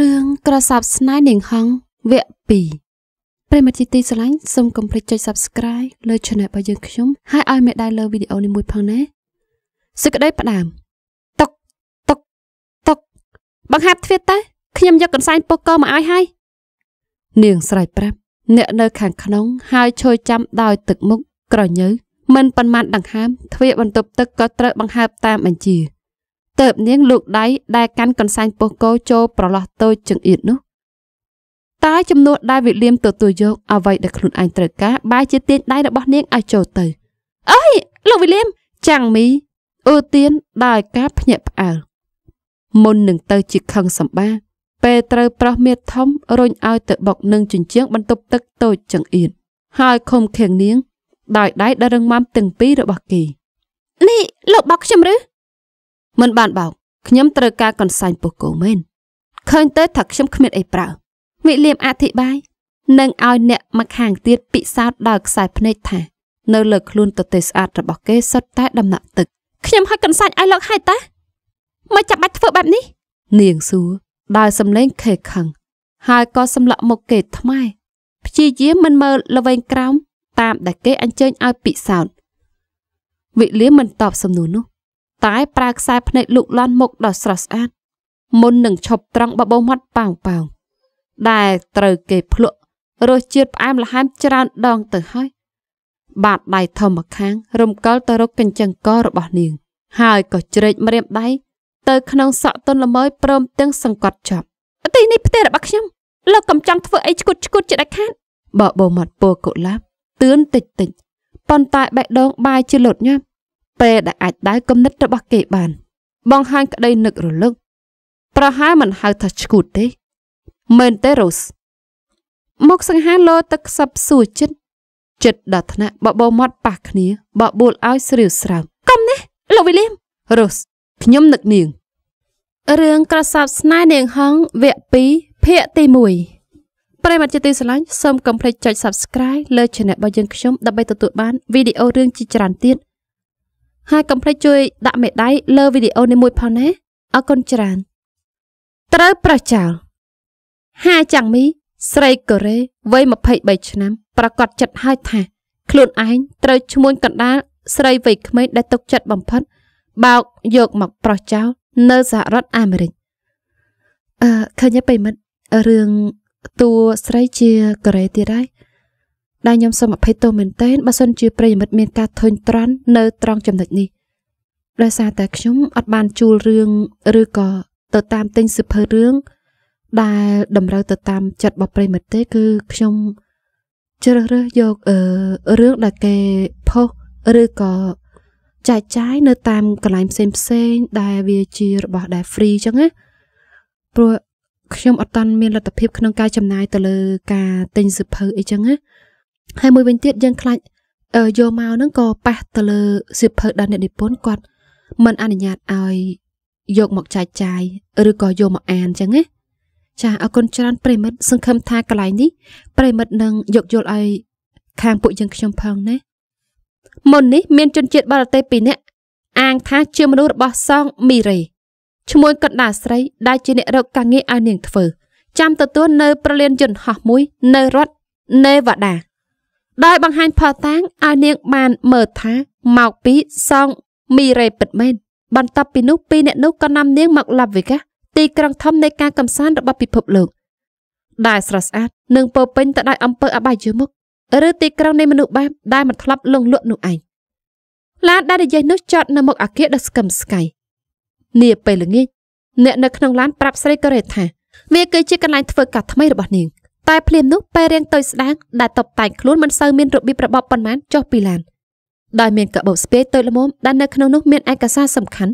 រឿងក្រសាប់ស្នេហ៍នាងហង្សវគ្គ2ប្រិមត្តជាទីស្រឡាញ់សូមកុំភ្លេចចុច Subscribe លើ Channel របស់យើងខ្ញុំ ហើយឲ្យមេដៃលើវីដេអូនេះមួយផងណាសេចក្តីផ្ដាមតុកតុកតុកបង្ហាត់ទ្វារតើខ្ញុំយកកន្សែងពុះកមកឲ្យហើយនាងស្រែកប្រាប់អ្នកនៅ ខាងក្នុងហើយឈរចាំដោយទឹកមុខក្រញើមិនប៉ុន្មាន ដង្ហើមទ្វារបន្ទប់ទឹកក៏ត្រូវបង្ហើបតាមបញ្ជាទៅបនាងលោកដៃដែលកាន់កន្សែងពោះគោចូលប្រឡោះតូចចង្អៀតនោះតែចំនួនដែលវិលៀមទទួលយកអ្វីដែលខ្លួនឯងត្រូវការបែរជាទាញដៃរបស់នាងឲ្យចូលទៅអើយលោកវិលៀមចាំងមីអឺទៀនដោយការភ្ញាក់ផ្អើលមុននឹងទៅជាខឹងសម្បា ពេលត្រូវប្រុសមៀតធំរុញឲ្យទៅបុកនឹងជញ្ជាំងបន្ទប់ទឹកតូចចង្អៀតហើយខំខៀងនាងដោយដៃដែលរឹងមាំទាំងពីររបស់គេនេះលោកបោកខ្ញុំឬមិនបានបោកខ្ញុំត្រូវការកន្សែងពុះគោមែនឃើញទៅថាខ្ញុំគ្មានអីប្រើ វិលៀមអធិប្បាយ នឹងឲ្យអ្នកមកខាងទៀតពិសោធន៍ដល់ខ្សែភ្នែកថានៅលើខ្លួនទៅទេស្អាតរបស់គេសុទ្ធតែដំណាក់ទឹកខ្ញុំហើយកន្សាច់ឲ្យលោកហើយតាមិនចាំបាច់ធ្វើបែបនេះនាងសួរដោយសំឡេងខេខឹងហើយក៏សម្លក់មុខគេថ្មែព្យាយាមមិនមើលល្វែងក្រោមតាមដែលគេអញ្ជើញឲ្យពិសោធន៍វិលៀមមិនតបសំណួរនោះតែប្រើខ្សែភ្នែកលុកលាន់មុខដ៏ស្រស់ស្អាតមុននឹងឈប់ត្រង់បបោមាត់ប៉ោងប៉ោងដែលត្រូវគេភ្លក់រសជាតិផ្អែមល្ហែមច្រើនដងទៅហើយបាតដៃធំម្ខាងរំកិលទៅរកកញ្ចឹងករបស់នាង ហើយក៏ជ្រែកម្រាមដៃទៅ ក្នុងសក់ទន់ល្មើយព្រមទាំងសង្កត់ចប់ទីនេះផ្ទះរបស់ខ្ញុំលោកកំចង់ធ្វើអីឈុតឈុតជាដាច់ខាតបបោមាត់ពណ៌កុលាបទឿនតិចតិចប៉ុន្តែបែកដងបាយជាលត់ញាប់ពេលដែលអាចដៅគំនិតរបស់គេបាន បង្ហាញក្តីនឹករលឹកប្រហែលមិនហៅថាឈួតទេមែនទេរ៉ូសមកសង្ហាលោទឹកខ្សឹបសួរចិត្តចិត្តដល់ថ្នាក់បបោមាត់ប៉ះគ្នាបបួលឲ្យស្រាវស្រាវកុំនេះលោកវិលៀមរ៉ូសខ្ញុំនឹកនាងរឿងក្រសាប់ស្នេហ៍នាងហងវគ្គ2ភាគទី1ប្រិមត្តជាទីស្រឡាញ់សូមកុំភ្លេចចុច Subscribe លើ Channel របស់យើងខ្ញុំដើម្បីទទួលបានវីដេអូរឿងជាច្រើនទៀតហើយកំភ្លេចជួយដាក់មេដៃលើវីដេអូនេះមួយផងណាអរគុណច្រើនត្រូវប្រចោលហាចាំងមីស្រីកូរ៉េវ័យ23ឆ្នាំ ប្រកាសចិត្តហើយថាខ្លួនឯងត្រូវឈ្មួញកណ្ដាលស្រីវ័យក្មេងដែលຕົកចិត្តបំផុតបោកយកមកប្រចោលនៅសហរដ្ឋអាមេរិកអឺឃើញទេប្រិមិត្តរឿងតួស្រីជាកូរ៉េទៀតហើយដែលខ្ញុំសូមអភ័យទោសមែនទែនបើសិនជាប្រិយមិត្តមានការធុញទ្រាន់នៅ ត្រង់ចំណុចនេះដោយសារតែខ្ញុំអត់បានជួលរឿងឬក៏ទៅតាមទិញសិភើរឿងដែលតម្រូវទៅតាម ចិត្តរបស់ប្រិយមិត្តទេ គឺខ្ញុំជ្រើសរើសយករឿងដែលគេផុសឬក៏ចែកចាយនៅតាមកន្លែងផ្សេងផ្សេង ដែលវាជារបស់ដែល free អញ្ចឹងណាព្រោះខ្ញុំអត់តាន់មានលទ្ធភាពក្នុងការចំណាយទៅលើការទិញសិភើអីចឹងណាហើយមួយវិញទៀតយើងខ្លាចយកមកហ្នឹងក៏ប៉ះទៅលើសិភើដល់អ្នកនិពន្ធគាត់ មិនអនុញ្ញាតឲ្យយកមកចែកចាយឬក៏យកមកអានចឹងណាចាអរគុណច្រើនប្រិមិត្តសង្ឃឹមថាកន្លែងនេះប្រិមិត្តនឹងយកយល់ឲ្យខាងពួកយើងខ្ញុំផងណាមុននេះមាន ជនជាតិបរទេសពីរនាក់អាងថាជាមនុស្សរបស់សងមីរ៉េឈ្មោះកណ្ដាស្រីដែលជាអ្នករកការងារឲ្យនាងធ្វើចាំទទួលនៅ ប្រលានយន្តហោះមួយនៅរដ្ឋ Nevada ដោយបង្ហាញផតាំងឲ្យនាងបានមើលថាមកពីសងមីរ៉េពិតមែនបន្ទាប់ពីនោះពីរអ្នកនោះក៏នាំនាងមកឡាប់វេកាសទីក្រុងធំនៃការកំសាន្តរបស់ពិភពលោក ដែលស្រស់ស្អាតនិងពោពេញទៅដោយអំពើអបាយមុខឬទីក្រុងនៃមនុស្សបែបដែលមិនធ្លាប់លងលក់នោះឯងឡានដែលនិយាយនោះចតនៅមុខអគារដ៏ស្កឹមស្កៃនាពេលល្ងាចអ្នកនៅក្នុងឡានប្រាប់ស្រីកូរ៉េថាវាគឺជាកន្លែងធ្វើការថ្មីរបស់នាង។តែភ្លាមនោះពេលរៀងតូចស្ដាងដែលតបតែងខ្លួនមិនសូវមានរបៀបរបបប៉ុន្មានចុះពីឡានដោយមានកបោស្ពាយតូចល្មមដែលនៅក្នុងនោះមានឯកសារសំខាន់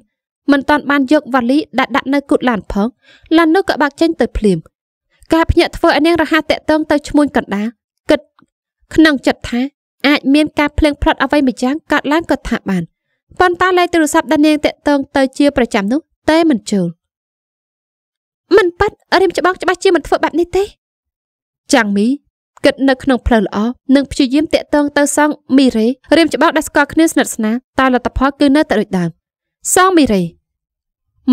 មិនតាន់បានយកវ៉ាលីដែលដាក់នៅគូតឡានផងឡាននោះក៏បាក់ចេញទៅភ្លាមការភ្ញាក់ធ្វើឲ្យនាងរហ័សតាក់ទងទៅឈ្មួញកណ្ដាលគិតក្នុងចិត្តថា អាចមានការភ្លៀងផ្លត់អ្វីមួយយ៉ាងកើតឡើងក៏ថាបានប៉ុន្តែលេខទូរស័ព្ទដែលនាងតាក់ទងទៅជាប្រចាំនោះតែមិនចូលមិនប៉ັດរៀមច្បងច្បាស់ជាមិនធ្វើបែបនេះទេចាងមីគិតនៅក្នុងផ្លូវល្អនិងព្យាយាមតាក់ទងទៅសងមីរ៉េរៀបច្បាប់ដែលស្គាល់គ្នាស្និទ្ធស្នាលតែលទ្ធផលគឺនៅតែដូចដើមសងមីរ៉េ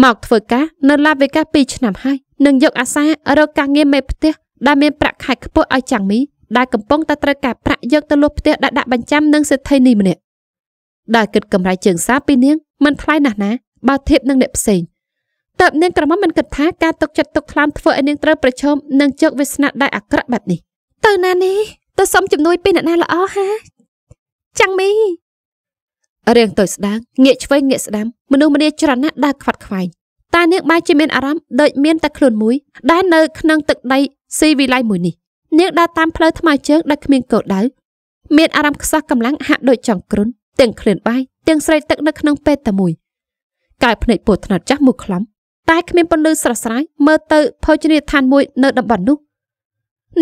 មកធ្វើការនៅឡាវេកាស2ឆ្នាំហើយនឹងយកអាសារកការងារមេផ្ទះដែលមានប្រាក់ខែខ្ពស់ឲ្យចាំងមីដែលកំពុងតែត្រូវការប្រាក់យកទៅលុបផ្ទះដែលដាក់បញ្ចាំនឹងសេដ្ឋីនេះម្នាក់ដែលគិតកម្រៃជើងសារពីនាងមិនថ្លៃណាស់ណាបើធៀបនឹងអ្នកផ្សេងតើបនាងក្រមុំមិនគិតថាការទុកចិត្តទុកខ្លាំធ្វើឲ្យនាងត្រូវប្រឈមនឹងជោគវាសនាដែលអាក្រក់បែបនេះទៅណានេះទៅសុំជំនួយពីអ្នកណាល្អហាចាំងមីរៀងទៅស្ដាងងាកឆ្វេងងាកស្ដាំមនុស្សម្នាច្រើនណាស់ដើរខ្វាត់ខ្វែងតានាងបែរជាមានអារម្មណ៍ដូចមានតែខ្លួនមួយ ដែលនៅក្នុងទឹកដីស៊ីវិល័យមួយនេះនាងដើរតាមផ្លូវថ្មើរជើងដែលគ្មានកោដៅមានអារម្មណ៍ខ្សោះកម្លាំងហាក់ដូចចង់គ្រុនទាំងឃ្លានបាយទាំងស្រេកទឹកនៅក្នុងពេកតែមួយកាយភ្នែកពោះថ្នោតចាស់មូលខ្លំតែគ្មានពន្លឺស្រស់ស្រាយមើលទៅភោជនីយដ្ឋានមួយនៅតំបន់នោះ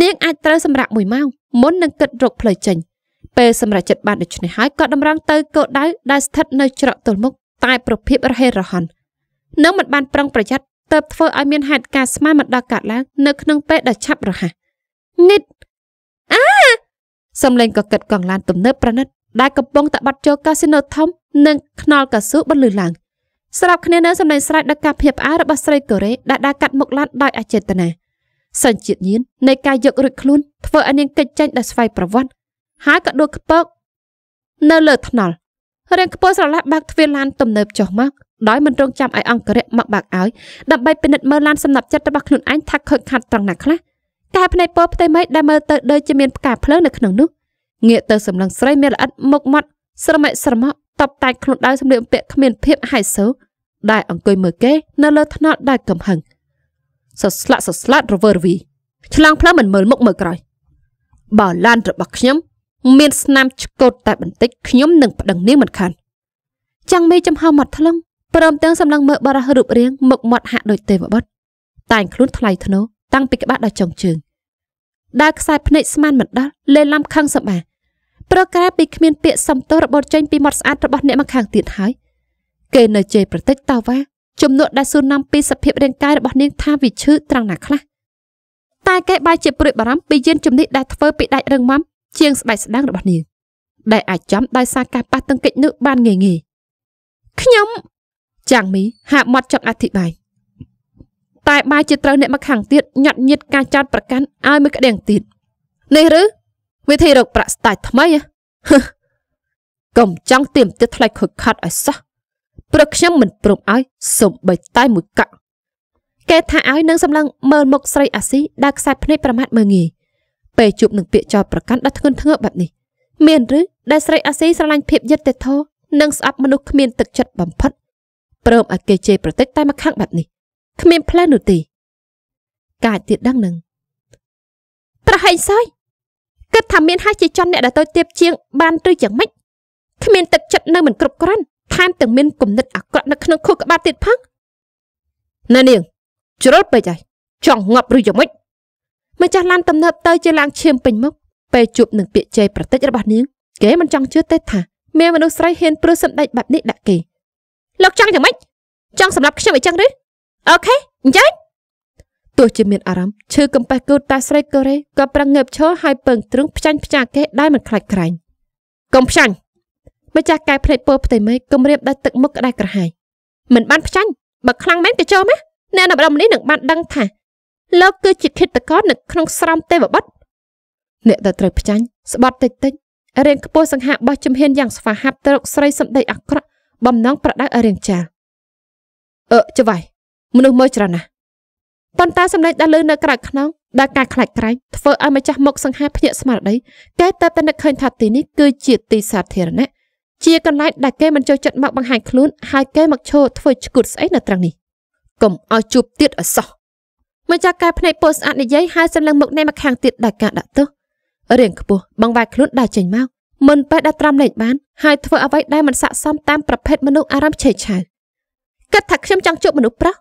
នាងអាចត្រូវសម្រាប់មួយម៉ោងមុននឹងគិតរកផ្លូវចេញពេលសម្រាប់ចិត្តបានដូច្នេះហើយក៏តម្រង់ទៅគោលដៅដែលស្ថិតនៅច្រកទល់មុខតែប្រភពរហេរហ័ននឹងមិនបានប្រឹងប្រយ័ត្នទៅធ្វើឲ្យមានហេតុការណ៍ស្មានមិនដល់កើតឡើងនៅក្នុងពេលដែលឆាប់រហ័សងិតអាសំឡេងក៏កិតកង់ឡានទំនើបប្រណិតដែលកំពុងតែបាត់ចូលកាស៊ីណូធំនិងខ្នល់កស៊ូបន្លឺឡើងស្រាប់គ្នានៅសម្ដែងស្រែកដឹកការភាពផ្អើរបស់ស្រីកូរ៉េដែលដើរកាត់មុខឡានដោយអចេតនាសញ្ជាតិញៀននៃការយករួចខ្លួនធ្វើឲ្យនាងកិច្ចចាញ់ដោយស្វ័យប្រវត្តិហើយក៏ដួលខ្ពើកនៅលើថ្នល់រៀងខ្ពស់ស្រឡះបាក់ទ្វារឡានទំនើបចុះមកដោយមិនរងចាំឲ្យអង្គរៈមកបាក់ឲ្យដើម្បីពិនិត្យមើលឡានសំណាប់ចិត្តរបស់ខ្លួនឯងថាខូចខាតត្រង់ណាខ្លះកែភ្នែកពណ៌ផ្ទៃមេឃដែលមើលទៅដូចជាមានផ្កាភ្លើងនៅក្នុងនោះងាកទៅសម្លឹងស្រីមានល្អិតមុខមាត់ស្រមិស្រមោះតបតែងខ្លួនដោយសម្លៀកបំពាក់គ្មានភាពហៃសើដែលអង្គុយមើលគេនៅលើថ្នល់ដោយកំហឹងសស្លាក់សស្លាក់រវើរវីឆ្លងផ្លូវមិនមើលមុខមើលក្រោយបើឡានរបស់ខ្ញុំមានស្នាមឆ្កូតតែបន្តិចខ្ញុំនឹងប្តឹងនាងមិនខានចាំងមេចំហមាត់ថ្លឹងព្រមទាំងសម្លឹងមើលបរិះរូបរាងមុខមាត់ហាក់ដូចទេវបុត្រតែងខ្លួនថ្លៃធ្នូតាំងពីក្បាលដល់ចុងជើងដើរខ្សែភ្នែកស្មានមិនដាស់លេឡំខឹងសម្បាប្រកែពីគ្មានពាក្យសំទោសរបត់ចេញពីមាត់ស្អាតរបស់អ្នកមកខាងទៀតហើយគេនៅជេរប្រតិចតវ៉ាជំនួសដែលសួរនាំពីសភាពរាងកាយរបស់នាងថាវាឈឺត្រង់ណាខ្លះតែគេបែរជាព្រួយបារម្ភពីយានជំនិះដែលធ្វើពីដាច់រឹងមាំជាងស្បែកស្ដាងរបស់នាងដែលអាចចំដោយសារការប៉ះទង្គិចនោះបានងាយងាយខ្ញុំចាងមីហាក់មាត់ចង់អធិប្បាយតែបែរជាត្រូវអ្នកមកខាងទៀតញាត់ញៀតការចោតប្រកាន់ឲ្យមួយក្តៀងទៀតនេះឬវិធីរកប្រាក់ស្ដាច់ថ្មីកុំចង់ទៀមទៀតថ្លៃខុចខាត់ឲ្យសោះព្រោះខ្ញុំមិនព្រមឲ្យសំបីតែមួយកក់គេថាឲ្យនឹងសម្លឹងមើលមុខស្រីអាស៊ីដែលខ្សែភ្នែកប្រមាថមើលងាយពេលជួបនឹងពាក្យចោទប្រកាន់ដ៏ធ្ងន់ធ្ងរបែបនេះមានឬដែលស្រីអាស៊ីស្រឡាញ់ភាពយត្តធម៌និងស្អប់មនុស្សគ្មានទឹកចិត្តបំផុតព្រមឲ្យគេជេរប្រតិចតែមកខាងបែបនេះគ្មានផ្លែនោះទេកាចទៀតដឹងនឹងប្រហែលសើយគិតថាមានហើយជាជនអ្នកដែលទៅទៀបជាងបានឬយ៉ាងម៉េចគ្មានទឹកចិត្តនៅមិនគ្រប់គ្រាន់ថែមទាំងមានគំនិតអាក្រក់នៅក្នុងខួរក្បាលទៀតផងណានាងជ្រុលពេកហើយចង់ងាប់ឬយ៉ាងម៉េចម្ចាស់ឡានទំនើបទៅជាឡាងឈាមពេញមុខពេលជួបនឹងពាក្យជេរប្រតិចរបស់នាងគេមិនចង់ជឿទេថាមានមនុស្សស្រីហ៊ានព្រោះសម្ដេចបែបនេះដាក់គេលោកចង់យ៉ាងម៉េចចង់សម្រាប់ខ្ញុំអញ្ចឹងឬអូខេអញ្ចឹងទោះជាមានអារម្មណ៍ឈឺកំប៉េះគូតតែស្រីកូរ៉េក៏ប្រងើបឈរហើយពឹងទ្រឹងផ្ចាញ់ផ្ចាគេដែលមិនខ្លាចក្រែងកុំផ្ចាញ់ម្ចាស់កែភ្នែកពលផ្ទៃមេគំរាមដាច់ទឹកមុខក្តៅក្រហាយមិនបានផ្ចាញ់បើខ្លាំងមែនក៏ចូលម៉េះអ្នកនៅម្ដងនេះនឹងបានដឹងថាលោកគឺជាឃាតករនៅក្នុងស្រោមទេវបុត្រអ្នកដែលត្រូវផ្ចាញ់ស្បត់តិចតិចរៀងខ្ពស់សង្ហាបោះជំហានយ៉ាងស្វាហាប់ទៅរកស្រីសម្ដីអាក្រក់បំណងប្រដៅឲ្យរៀងចាអឺច្វៃមនុស្សមើលច្រើនណាស់ប៉ុន្តែសម្លេងដែលឮនៅក្រៅខ្នងដែលការខ្លាចក្រែងធ្វើឲ្យម្ចាស់មុខសង្ហាភ្ញាក់ស្មារតីគេតែតែនឹកឃើញថាទីនេះគឺជាទីសាធារណៈជាកន្លែងដែលគេមិនចូលចិត្តមក បង្ហាញខ្លួនហើយគេមកឈរធ្វើឈួតស្អីនៅត្រង់នេះកុំឲ្យជួបទៀតអសោះម្ចាស់កែភ្នែកពោស្អាតនិយាយហើយសម្លឹងមុខអ្នកមកខាងទៀតដែលការដាក់ទោសរៀងខ្ពស់បង្វែរខ្លួនដែលចេញមកមិនពេលដែលត្រាំលេខបានហើយធ្វើអ្វីដែលមិនស័ក្តិសមតាមប្រភេទមនុស្សអារម្មណ៍ឆេឆាវគិតថាខ្ញុំចង់ជួបមនុស្សប្រុស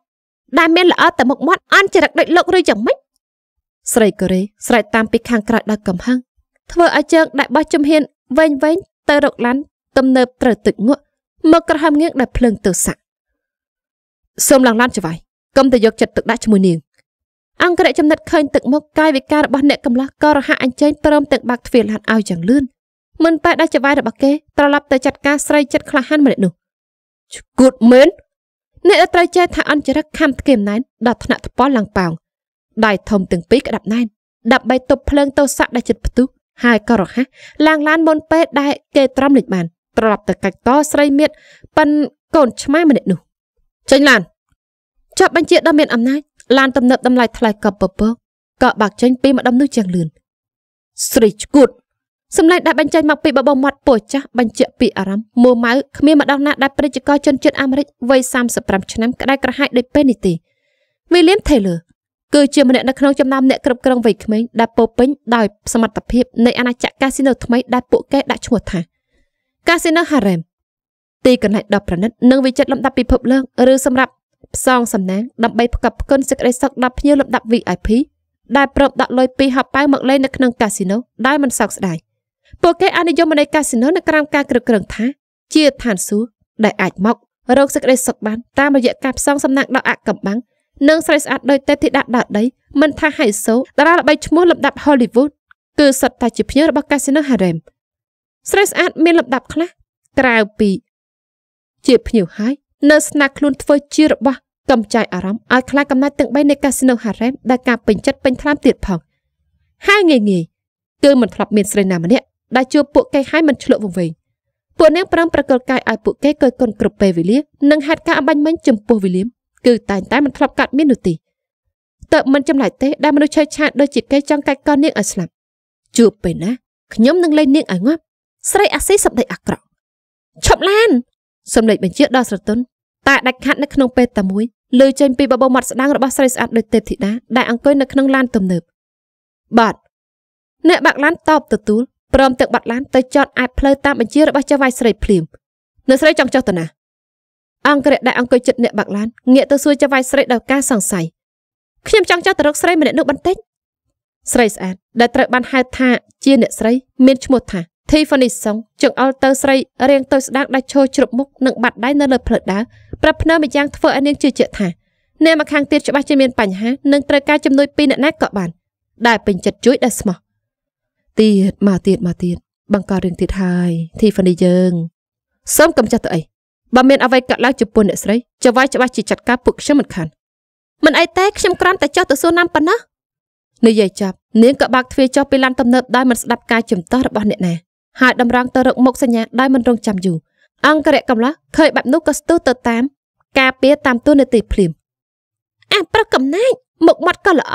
ដែលមានល្អតែមុខមាត់អន់ចរិតដូចលោកឬយ៉ាងម៉េចស្រីកូរ៉េស្រែកតាមពីខាងក្រោយដោយកំហឹងធ្វើឲ្យជើងដែលបោះជំហានវែងវែងទៅរកឡានទំនើបត្រូវទឹកងក់មកក្រហមងៀងដោយភ្លើងទៅសាក់សូមឡើងឡានច្វាយកុំទៅយកចិត្តទឹកដាក់ជាមួយនាងអង្គរៈចំណិតឃើញទឹកមុខកាយវិការរបស់អ្នកកំឡោះក៏រហ័សអញ្ជើញព្រមទាំងបាក់ទ្វារឡានឲ្យយ៉ាងលឿនមិនប៉ែដល់ច្វាយរបស់គេត្រឡប់ទៅចាត់ការស្រីចិត្តក្លាហានម្នាក់នោះឈួតមែនអ្នកដែលត្រូវចេះថាអន្តរិកខំស្គមណែនដល់ថ្នាក់ថ្ពាល់ឡើងប៉ោងដៃធំទាំងពីរក្តាប់ណែនដើម្បីទប់ភ្លើងទោសៈដែលជិតផ្ទុះហើយក៏រហ័សឡើងឡានមុនពេលដែលគេត្រាំលេចបាន ត្រឡប់ទៅកាច់តស្រីមៀតប៉ិនកូនឆ្មាម្នាក់នោះ ចេញឡានចាប់បញ្ជាដ៏មានអំណាចឡានទំនើបតម្លៃថ្លៃកប់ពពកក៏បាក់ចេញពីម្ដុំនោះយ៉ាងលឿនស្រីឈួតសម្លេងដែលបញ្ចេញមកពីបបោមាត់ពោះចាស់បញ្ជាក់ពីអារម្មណ៍មួម៉ៅគ្មានម្ដងណាដែលព្រឹត្តិករជនជាតិអាមេរិកវ័យ35ឆ្នាំក្តៅក្រហាយដូចពេលនេះទេវីលៀមថេលឺគឺជាម្នាក់នៅក្នុងចំណោមអ្នកគ្រប់គ្រងវ័យក្មេងដែលពោពេញដោយ សមត្ថភាពនៃអាណាចក្រកាស៊ីណូថ្មីដែលពួកគេដាក់ឈ្មោះថាកាស៊ីណូ Harem ទីកន្លែងដ៏ប្រណិតនិងវិចិត្រលំដាប់ពិភពលោកឬសម្រាប់ផ្សងសំណាងដើម្បីផ្គប់ផ្គុនសេចក្តីសុខដល់ភ្ញៀវលំដាប់ VIP ដែលប្រមដាក់លុយពីហបប៉ៅមកលេងនៅក្នុងកាស៊ីណូដែលមិនសោកស្ដាយ។ពួកគេអនុយមន័យកាស៊ីណូនៅក្រោមការគ្រប់គ្រងថា ជាឋានសួគ៌ដែលអាចមករកសេចក្តីសុខបានតាមរយៈការផ្សងសំណាងដ៏អាក់កំបាំងនិងស្រីស្អាតដោយទេពធីតាដើរដីមិនថាហៃសូតារាល្បីឈ្មោះលំដាប់ Hollywood គឺសុទ្ធតែជាភ្ញៀវរបស់ Casino Harem ស្រីស្អាតមានលំដាប់ខ្លះក្រៅពីជាភ្ញៀវហើយនៅ ស្នាក់ខ្លួនធ្វើជារបស់កំចាយអារម្មណ៍ឲ្យខ្លាចកំណត់ទាំង3នៃ Casino Harem ដែលការពេញចិត្តពេញថ្លាមទៀតផងហើយងាយងាយគឺមិនធ្លាប់មានស្រីណាម្នាក់ដែលជួបពួកគេហើយមិនឆ្លក់វង្វេងពួកនាងប្រឹងប្រកល់កាយឲ្យពួកគេគយគុណគ្រប់ពេលវេលានិងហេតុការអបាញ់មិញចំពោះវិលៀមគឺតែងតែមិនធ្លាប់កាត់មាននោះទេតើមិនចម្លែកទេដែលមនុស្សឆើឆាតដូចជាគេចង់កាច់កោនាងឲ្យស្លាប់ជួបពេលណាខ្ញុំនឹងលែងនាងឲ្យងាប់ស្រីអាស៊ីសម្ដីអាក្រក់ឈប់ឡានសំលេចបញ្ជាដល់ស្រទន់តែដាច់ខាត់នៅក្នុងពេលតែមួយលើចេញពីបបោមាត់ស្ដាងរបស់ស្រីស្អាតដូចទេពធីតាដែលអង្គុយនៅក្នុងឡានទំនើបបាទអ្នកបាក់ឡានតបទទួលព្រមទាំងបាត់ឡានទៅចតអាចផ្លូវតាមបញ្ជារបស់ចៅវាយស្រីភ្លាមនៅស្រីចង់ចុះទៅណាអង្គរៈដែលអង្គុយចិត្តអ្នកបាក់ឡានងាកទៅសួរចៅវាយស្រីដោយការសង្ស័យខ្ញុំចង់ចុះទៅរកស្រីម្នាក់នោះបន្តិចស្រីស្អាតដែលត្រូវបានហៅថាជាអ្នកស្រីមានឈ្មោះថា Tiffany Song ចង្អុលទៅស្រីរៀងទៅស្ដាកដាច់ឈរជ្រប់មុខនិងបាត់ដៃនៅលើផ្លូវដើរប្រាប់ភ្នើម្យ៉ាងធ្វើឲ្យនាងជឿជាក់ថាអ្នកមកខាងទៀតច្បាស់ជាមានបញ្ហានិងត្រូវការជំនួយពីអ្នកណាក៏បានដែលពេញចិត្តជួយដែលស្មោះទៀតមកទៀតមកទៀតបង្ករឿងទៀតហើយ Tiffany យើងសូមកំចាត់ទៅអីបើមានអ្វីកើតឡើងចំពោះអ្នកស្រីចវាយច្បាស់ជាចាត់ការពួកខ្ញុំមិនខានមិនអីទេខ្ញុំគ្រាន់តែចោះទៅសួរនាំប៉ុណ្ណោះនិយាយចាប់នាងក៏បាក់ទ្វារចុះពីឡានទំនើបដោយមិនស្ដាប់ការជំទាស់របស់អ្នកណាហើយតម្រង់ទៅរកមុខសញ្ញាដោយមិនរងចាំយូរអង្គរៈកំឡោះឃើញបែបនោះក៏ស្ទុះទៅតាមការពៀតាមទូនាទីភ្លាមអាប្រុសកំណាចមុខមាត់ក៏ល្អ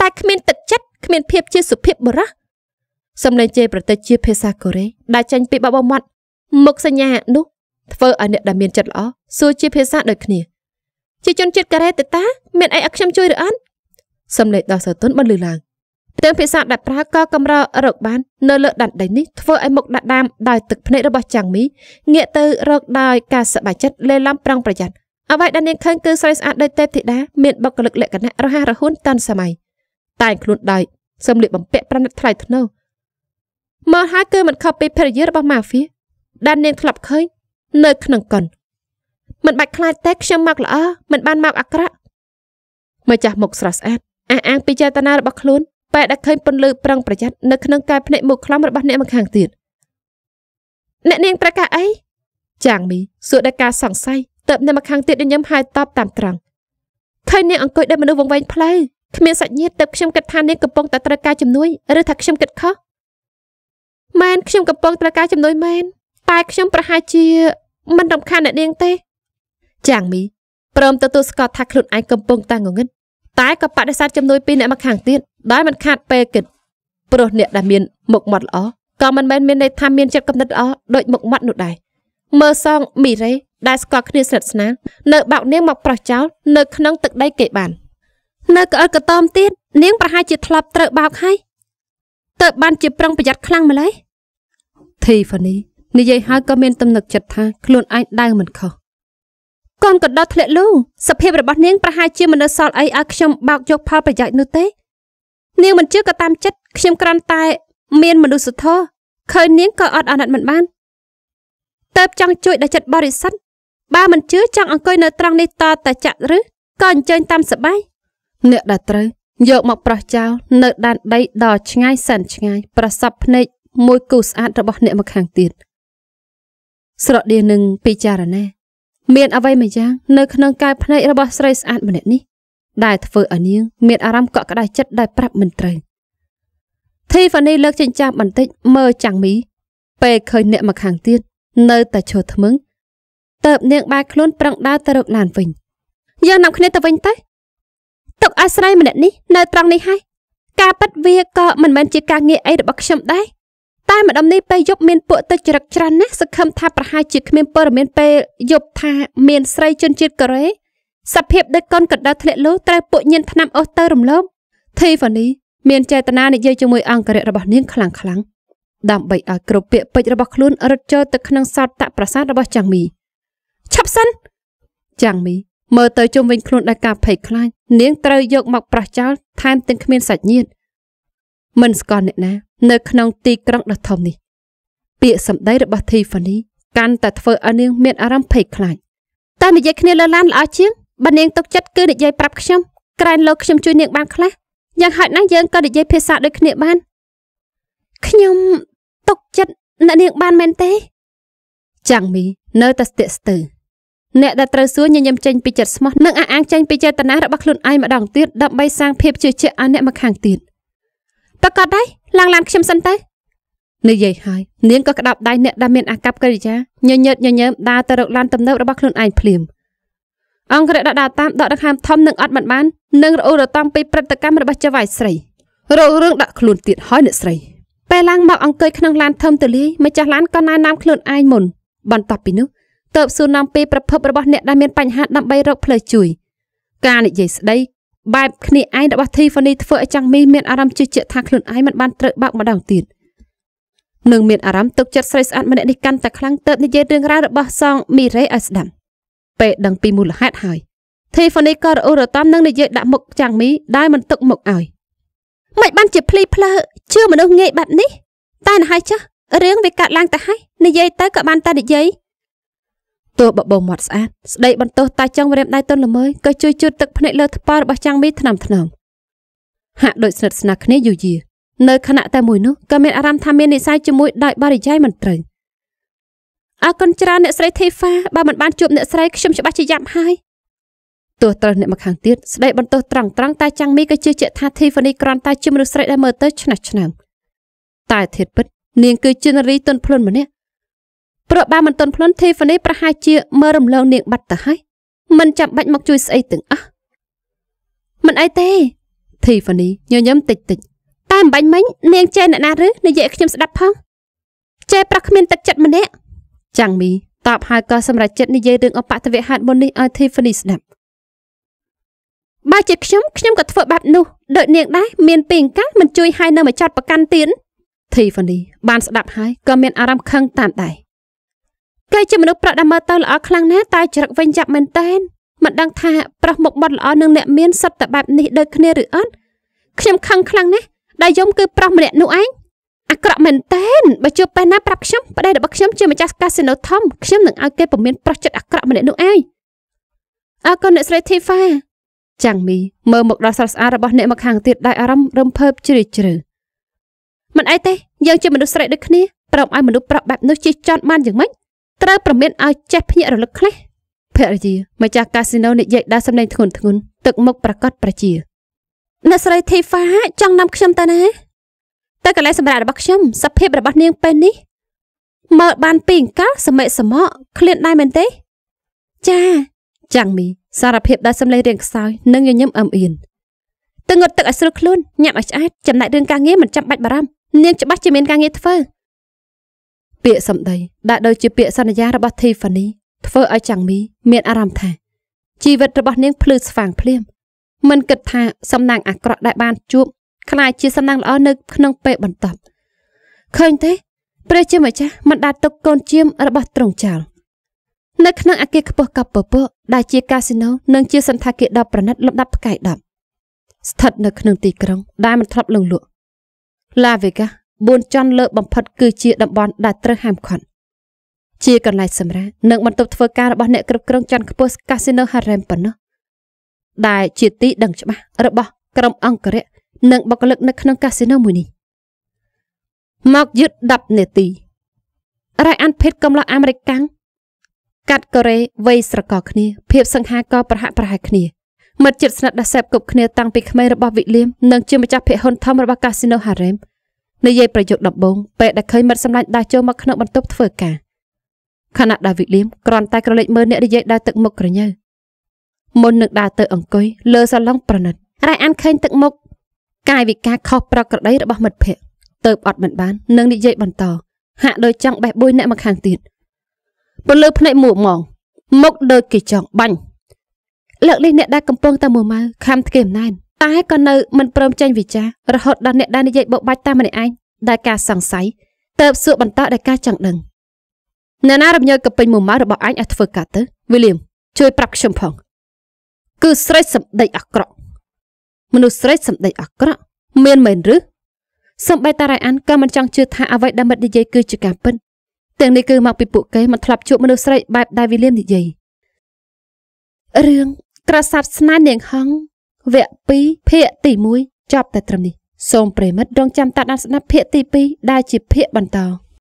តែគ្មានទឹកចិត្តគ្មានភាពជាសុភាពបរោះសំឡេងជេរប្រតិចជាភាសាកូរ៉េដែលចេញពីបបមាត់មុខសញ្ញានោះ ធ្វើឲ្យអ្នកដែលមានចិត្តល្អសួរជាភាសាដូចគ្នា ជាជនជាតិកូរ៉េតេតាមានអីឲ្យខ្ញុំជួយឬអត់សំឡេងដល់សើទុនបានលឺឡើងទាំងភាសាដែលប្រើក៏កម្ររកបាននៅលើដណ្ដីនេះធ្វើឲ្យមុខដាក់ដាមដោយទឹកភ្នែករបស់ចាំងមីងាកទៅរកដោយការសប្បាយចិត្តលេឡំប្រុងប្រយ័ត្នអ្វីដែលនាងឃើញគឺស្រីស្អាតដូចទេពធីតាមានបុគ្គលិកលក្ខណៈរហ័សរហួនតាន់សម័យតែខ្លួនដោយសំលៀកបំពាក់ប្រណិតថ្លៃថ្នូរមកហើយគឺមិនខុសពីភរិយារបស់ម៉ាហ្វៀដែលនាងធ្លាប់ឃើញនៅក្នុងកុនមិនបាច់ខ្លាចទេខ្ញុំមកល្អមិនបានមកអាក្រក់ម្ចាស់មុខស្រស់ស្អាតអះអាងពីចេតនារបស់ខ្លួនពេលដែលឃើញពន្លឺប្រឹងប្រយ័ត្ននៅក្នុងកែភ្នែកមុខខ្លំរបស់អ្នកម្ខាងទៀតអ្នកនាងប្រកាសអីចាងមីសួរដល់ការសង្ស័យតើបអ្នកម្ខាងទៀតញញឹមហើយតបតាមត្រង់ឃើញនាងអង្គុយដូចមនុស្សវង្វេងផ្លូវគ្មានសាច់ញាតិតើខ្ញុំគិតថានាងកំពុងតែត្រូវការជំនួយឬថាខ្ញុំគិតខុសមែនខ្ញុំកំពុងត្រូវការជំនួយមែនតែខ្ញុំប្រហែលជាមិនរំខានអ្នកនាងទេចាងមីព្រមទទួលស្គាល់ថាខ្លួនឯងកំពុងតែងងឹតតែក៏បដិសេធជំនួយពីអ្នកមកខាងទៀតដោយមិនខាតពេលគិតព្រោះអ្នកដែលមានមុខមាត់ល្អក៏មិនមែនមានន័យថាមានចិត្តគំនិតល្អដូចមុខមាត់នោះដែរមើលសងមីរ៉េដែលស្គាល់គ្នាស្និទ្ធស្នាលនៅបោកនាងមកប្រោះចោលនៅក្នុង ទឹកដីគេបាន នៅក្អិលកតមទៀតនាងប្រហែលជាធ្លាប់ត្រូវ បោកហើយតើបានជាប្រឹងប្រយ័ត្នខ្លាំងម្ល៉េះ Tiffany និយាយហើយក៏មានទំនុកចិត្តថាខ្លួនឯងដៅមិនខុសកូនកណ្ដោធ្លាក់លូសភាពរបស់នាងប្រហែលជាមនុស្សសល់អីឲ្យខ្ញុំបោកយកផលប្រយោជន៍នោះទេនាងមិនជឿក៏តាមចិត្តខ្ញុំគ្រាន់តែមានមនុស្សធម៌ឃើញនាងក៏អត់អាណិតមិនបានតើបចង់ជួយដល់ចិត្តបរិសុទ្ធបើមិនជឿចង់អង្គុយនៅត្រង់នេះតតែចាក់ឬក៏អញ្ជើញតាមសបាយអ្នកដែលត្រូវយកមកប្រោះចោលនៅដែនដីដ៏ឆ្ងាយសែនឆ្ងាយប្រសពភ្នែកមួយគូស្អាតរបស់អ្នកម្ខាងទៀតស្រដៀងនឹងពិចារណា មានអ្វីមួយយ៉ាងនៅក្នុងកាយភ្នែករបស់ស្រីស្អាតម្នាក់នេះដែលធ្វើឲ្យនាង មានអារម្មណ៍កក់ក្ដៅចិត្តដែលប្រាប់មិនត្រូវធីហ្វានីលើកចិញ្ចាបបន្តិច មើលចាំងមី ពេលឃើញអ្នកមកខាងទៀតនៅតែឈរថ្มึงតើបនាងបែរខ្លួនប្រឹងដើរទៅរកឡានវិញយើងនាំគ្នាទៅវិញទៅទុកអាស្រ័យម្នាក់នេះនៅត្រង់នេះហើយការប៉ັດវាក៏មិនមែនជាការងារអីរបស់ខ្ញុំដែរតែម្ដុំនេះពេលយប់មានពួកទឹកចរិតច្រើនណាស់សង្ឃឹមថាប្រហែលជាគ្មានព័ត៌មានពេលយប់ថាមានស្រីជនជាតិកូរ៉េសភាពដឹកកូនកណ្ដាលធ្លាក់លូត្រូវពួកញៀនឆ្នាំអូសទៅរំលោភធីវ៉ានីមានចេតនានិយាយជាមួយអង្គរៈរបស់នាងខ្លាំងខ្លាំងដើម្បីឲ្យគ្រប់ពាក្យពេចន៍របស់ខ្លួនរត់ចូលទៅក្នុងសោតតប្រាសាទរបស់ចាំងមីឆាប់សិន ចាំងមី មើលទៅជុំវិញខ្លួនដោយការភ័យខ្លាចនាងត្រូវយកមកប្រោះចោលថែមទាំងគ្មានសាច់ញាតិមិនស្គាល់អ្នកណានៅក្នុងទីក្រុងដ៏ធំនេះពាក្យសម្ដីរបស់ Tiffany កាន់តែធ្វើឲ្យនាងមានអារម្មណ៍ភ័យខ្លាចតើនិយាយគ្នាលើឡានល្អជាងបើនាងទុកចិត្តគឺនិយាយប្រាប់ខ្ញុំក្រែងលោកខ្ញុំជួយនាងបានខ្លះយ៉ាងហោចណាស់យើងក៏និយាយភាសាដូចគ្នាបានខ្ញុំទុកចិត្តអ្នកនាងបានមែនទេ ចាំងមីនៅតែស្ទាក់ស្ទើរអ្នកដែលត្រូវសួរញញឹមចេញពីចិត្តស្មោះនិងអះអាងចេញពីចេតនារបស់ខ្លួនឯងម្ដងទៀតដើម្បីសាងភាពជឿជាក់ឲ្យអ្នកមកខាងទៀតតើកត់ដែរឡើងឡានខ្ញុំសិនទៅនិយាយហើយនាងក៏ក្តាប់ដៃអ្នកដែលមានអាកប្បកិរិយាញញើតញញើមដើរទៅរកឡានទំនើបរបស់ខ្លួនឯងភ្លាមអង្គរៈដកដាតាមដកដង្ហើមធំនឹងអត់មិនបាននឹងរអ៊ូរតំពីព្រឹត្តិកម្មរបស់ចៅវាយស្រីរោគរឿងដាក់ខ្លួនទៀតហើយអ្នកស្រីពេលឡើងមកអង្គុយក្នុងឡានធំទូលាយម្ចាស់ឡានក៏ណែនាំខ្លួនឯងមុនបន្ទាប់ពីនោះតើបសួរនាំពីប្រភពរបស់អ្នកដែលមានបញ្ហាដើម្បីរកផ្លូវជួយការនិយាយស្ដីបែបគ្នាឯងរបស់ Tiffany ធ្វើឲ្យចាំងមីមានអារម្មណ៍ជឿជាក់ថាខ្លួនឯងមិនបានត្រូវបាក់ម្ដងទៀតនឹងមានអារម្មណ៍ទុកចិត្តស្រីស្អាតម្នាក់នេះកាន់តែខ្លាំងទៅនិយាយរឿងរ៉ាវរបស់សងមីរ៉េឲ្យស្ដាប់ពេលដឹងពីមូលហេតុហើយ Tiffany ក៏រអ៊ូរទាំនឹងនិយាយដាក់មុខចាំងមីដែលមិនទុកមុខឲ្យមិនបានជាភ្លីភ្លើជឿមនុស្សងាយបែបនេះតែណ៎ហើយចាស់រឿងវាកាត់ឡើងទៅហើយនិយាយទៅក៏បានតែនិយាយទោះបបោមាត់ស្អាតស្ដីបន្ទោសតាចង់រាមដៃតុនល្មើយក៏ជួយជូតទឹកភ្នែកលើថ្ប៉របស់ចាំងមីថ្នាំថ្នងហាក់ដូចស្និទ្ធស្នាលគ្នាយូរយារនៅខណៈតែមួយនោះក៏មានអារម្មណ៍ថាមាននិស្ស័យជាមួយដោយបរិយាយមិនត្រូវអរគុណច្រើនអ្នកស្រីធីហ្វាបើមិនបានជួបអ្នកស្រីខ្ញុំច្បាស់ជាយ៉ាប់ហើយទោះត្រូវអ្នកមកខាងទៀតស្ដីបន្ទោសត្រង់ត្រង់តែចាំងមីក៏ជឿជាក់ថាធីហ្វានីគ្រាន់តែជាមនុស្សស្រីដែលមើលទៅឆ្នះឆ្នើមតែធៀបពិតនាងគឺជានារីទុនភ្លុនម្នាក់ព្រោះបើមិនទន់ភ្លន់ Tiffany ប្រហែលជាមើលរំលងនាងបាត់ទៅហើយមិនចាំបាច់មកជួយស្អីទាំងអស់មិនអីទេ Tiffany ញញឹមតិចតិចតែអំបាញ់មិញនាងចេះអ្នកណាឬនិយាយឲ្យខ្ញុំស្ដាប់ផងចេះប្រះគ្មានទឹកចិត្តម្នាក់ចាំងមីតបហើយក៏សម្រេចចិត្តនិយាយរឿងអបតវៈហាត់មុននេះឲ្យ Tiffany ស្ដាប់បើជាខ្ញុំខ្ញុំក៏ធ្វើបែបនោះដូចនាងដែរមានពីងកាមិនជួយហើយនៅមកចាត់ប្រកាន់ទៀត Tiffany បានស្ដាប់ហើយក៏មានអារម្មណ៍ខឹងតាមដែរក្លាយជាមនុស្សប្រដាមើទៅល្អខ្លាំងណាស់តែច្រឹកវិញចាប់មែនតែនមិនដឹងថាប្រុសមុខមាត់ល្អនឹងអ្នកមានសិតតែបែបនេះដូចគ្នាឬអត់ខ្ញុំខឹងខ្លាំងណាស់ដែលយំគឺប្រុសម្នាក់នោះឯងអាក្រក់មែនតែនបើជួបពេលណាប្រាប់ខ្ញុំប្តីរបស់ខ្ញុំជាម្ចាស់កាស៊ីណូធំខ្ញុំនឹងឲ្យគេពមៀនប្រុសចិត្តអាក្រក់ម្នាក់នោះឯងអើកូនអ្នកស្រីធីហ្វាចាំងមី មើលមកដល់ស្រស់ស្អាតរបស់អ្នកមកខាងទៀតដោយអារម្មណ៍រំភើបជ្រាលជ្រៅមិនអីទេយើងជាមនុស្សស្រីដូចគ្នាប្រមឲ្យមនុស្សប្រុសបែបនោះជិះចន់បានយ៉ាងម៉េចត្រូវប្រមានឲ្យចេះភ្ញាក់រលឹកខ្លះភរិយាម្ចាស់កាស៊ីណូនិយាយដល់សំឡេងធ្ងន់ធ្ងរទឹកមុខប្រកាសប្រជាអ្នកស្រីធីហ្វាចង់នាំ ខ្ញុំទៅណាទៅកន្លែងសម្រាប់របស់ខ្ញុំសភាពរបស់នាងពេលនេះមើលបានពីអង្កលសមិសមក់ឃ្លានដែរមែនទេចាចាំងមីសារភាពដល់សំឡេងរៀងខ្សោយនិងញញឹមអឹមអៀនទៅងត់ទឹកឲ្យស្រួលខ្លួនញ៉ាំឲ្យឆ្អែតចំណែករឿងការងារមិនចាំបាច់បារម្ភនាងច្បាស់ជាមានការងារធ្វើពាក្យសម្ដីដែលដូចជាពាក្យសន្យារបស់ Tiffany ធ្វើឲ្យចាំងមីមានអារម្មណ៍ថាជីវិតរបស់នាងភ្លឺស្វាងភ្លាមមិនគិតថាសំណាងអាក្រក់ដែលបានជួបខ្លាចជាសំណាងល្អនៅក្នុងពេលបន្ទាប់ឃើញទេ ព្រះជាម្ចាស់មិនដាច់ទុកកូនជាមរបស់ទ្រង់ចោលនៅក្នុងអគារខ្ពស់កັບពពកដែលជាកាស៊ីណូនិងជាសន្តាគារដ៏ប្រណិតលំដាប់ផ្កាយ10ស្ថិតនៅក្នុងទីក្រុងដែលមិនធ្លាប់លងលក់ឡាវេកា4ជាន់លើបំផុតគឺជាតំបន់ដែលត្រូវហាមឃាត់ជាកន្លែងសម្រាប់និងបន្ទប់ធ្វើការរបស់អ្នកគ្រប់គ្រងជាន់ខ្ពស់កាស៊ីណូ Harem ប៉ុណ្ណោះដែលជាទីដឹងច្បាស់របស់ក្រុមអង្គរៈនិងបុគ្គលិកនៅក្នុងកាស៊ីណូមួយនេះមកយឺត10នាទីរ៉ៃអានភេតកំឡោះអាមេរិកកាំងកាត់កូរ៉េវ័យស្រកគ្នាភាពសង្ហាក៏ប្រហាក់ប្រហែលគ្នាមិត្តជិតស្និទ្ធដ៏សេពគប់គ្នាតាំងពីក្មេងរបស់វិលៀមនិងជាម្ចាស់ភាគហ៊ុនធំរបស់កាស៊ីណូ Harem និយាយប្រយោគដំបូងពេលដែលឃើញមិត្តសម្លាញ់ដាស់ចូលមកក្នុងបន្ទប់ធ្វើការខណៈដាវីលៀមគ្រាន់តែក្រឡេកមើលអ្នកនិយាយដើរទឹកមុខក្រញើមុននឹងដើរទៅអង្គុយលើសាឡុងប្រណិតរ៉ៃអានឃើញទឹកមុខកាយវិការខុសប្រក្រតីរបស់មិត្តភ័ក្តិទៅអត់មិនបាននឹងនិយាយបន្តហាក់ដូចចង់បេះបួយអ្នកមកខាងទៀតពលលើភ្នែកមួមងមុខដូចគេចង់បាញ់លើកនេះអ្នកដែលកំពុងតែមួម៉ៅខំធ្កេមណែនតែក៏នៅមិនព្រមចេញវិចាររហូតដល់អ្នកដែលនិយាយបបាច់តាមម្នាក់ឯងដែលការសង្ស័យតើបសួរបន្តដែលការចង់ដឹងអ្នកណារំញើកពេញមួយម៉ៅរបស់អញឲ្យធ្វើការទៅវីលៀមជួយប្រាប់ខ្ញុំផង គឺស្រីសម្ដីអាក្រក់ មនុស្សស្រីសម្ដីអាក្រក់ មានមែនឬសំបីតារ៉ៃអានក៏មិនចង់ជឿថាអ្វីដែលមិត្តនិយាយគឺជាការពិតទាំងនេះគឺមកពីពួកគេមិនធ្លាប់ជួបមនុស្សស្រីបែបដែលវីលៀមនិយាយរឿងក្រសាប់ស្នានាងហង្សវគ្គ2ភាគទី1ចប់តែត្រឹមនេះសូមប្រិមិត្តរងចាំតាត់ស្ដាប់ភាគទី2ដែលជាភាគបន្ត